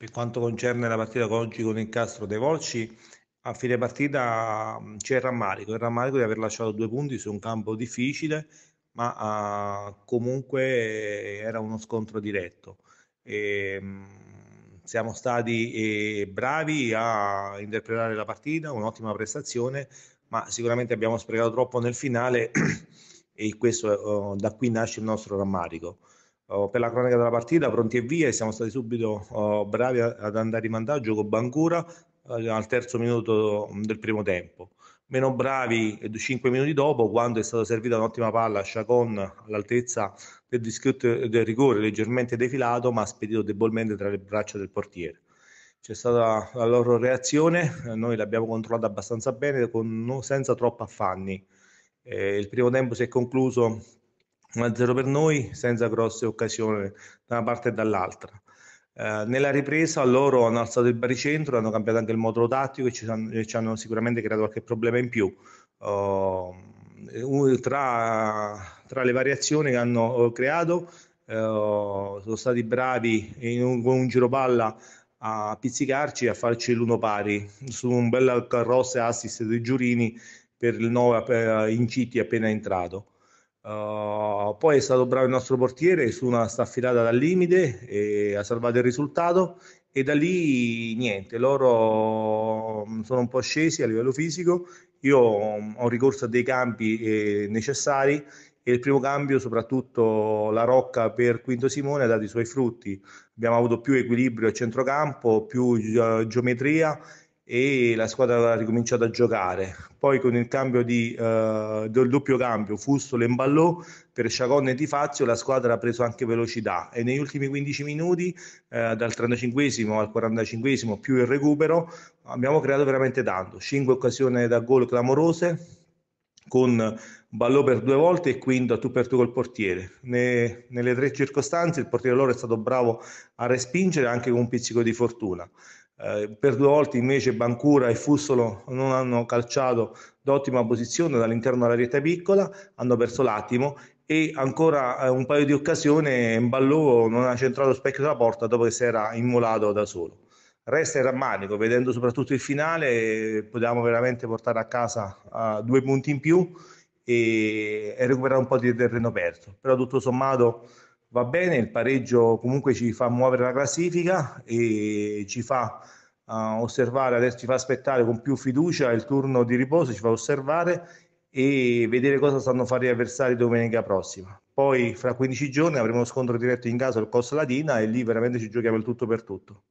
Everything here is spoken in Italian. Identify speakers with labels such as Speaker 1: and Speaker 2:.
Speaker 1: Per quanto concerne la partita con oggi con Incastro De Volci, a fine partita mm, c'è il rammarico, il rammarico di aver lasciato due punti su un campo difficile, ma uh, comunque eh, era uno scontro diretto. E, mm, siamo stati eh, bravi a interpretare la partita, un'ottima prestazione, ma sicuramente abbiamo sprecato troppo nel finale e questo uh, da qui nasce il nostro rammarico. Oh, per la cronaca della partita, pronti e via, e siamo stati subito oh, bravi ad andare in vantaggio con Bancura eh, al terzo minuto del primo tempo. Meno bravi 5 eh, minuti dopo, quando è stata servita un'ottima palla a Chacon all'altezza del dischetto del rigore, leggermente defilato, ma spedito debolmente tra le braccia del portiere. C'è stata la loro reazione, eh, noi l'abbiamo controllata abbastanza bene, con, senza troppi affanni. Eh, il primo tempo si è concluso 1-0 per noi senza grosse occasioni da una parte e dall'altra. Eh, nella ripresa loro hanno alzato il baricentro, hanno cambiato anche il modulo tattico e ci, hanno, ci hanno sicuramente creato qualche problema in più. Uh, tra, tra, le variazioni che hanno eh, creato uh, sono stati bravi in un, con un giro palla a pizzicarci e a farci l'uno pari su un bel cross assist di Giurini per il 9 uh, inciti appena entrato. Uh, poi è stato bravo il nostro portiere su una staffilata dal limite e ha salvato il risultato e da lì niente, loro mm, sono un po' scesi a livello fisico, io ho ricorso a dei campi eh, necessari e il primo cambio, soprattutto la Rocca per Quinto Simone, ha dato i suoi frutti, abbiamo avuto più equilibrio a centrocampo, più gi- geometria e la squadra ha ricominciato a giocare. Poi con il cambio di, eh, del doppio cambio Fusto e Mballò per Sciacon e Tifazio, la squadra ha preso anche velocità e negli ultimi 15 minuti eh, dal 35 al 45 più il recupero abbiamo creato veramente tanto, 5 occasioni da gol clamorose, con Ballò per due volte e quindi a tu per tu col portiere. Ne, nelle tre circostanze il portiere loro è stato bravo a respingere anche con un pizzico di fortuna. Eh, per due volte invece Bancura e Fussolo non hanno calciato d'ottima posizione dall'interno della rete piccola, hanno perso l'attimo e ancora eh, un paio di occasioni Ballò non ha centrato specchio della porta dopo che si era immolato da solo resta il rammanico, vedendo soprattutto il finale, potevamo veramente portare a casa due punti in più e, e recuperare un po' di terreno perso. Però tutto sommato va bene, il pareggio comunque ci fa muovere la classifica e ci fa uh, osservare, adesso ci fa aspettare con più fiducia il turno di riposo, ci fa osservare e vedere cosa stanno fare gli avversari domenica prossima. Poi fra 15 giorni avremo uno scontro diretto in casa al Costa Latina e lì veramente ci giochiamo il tutto per tutto.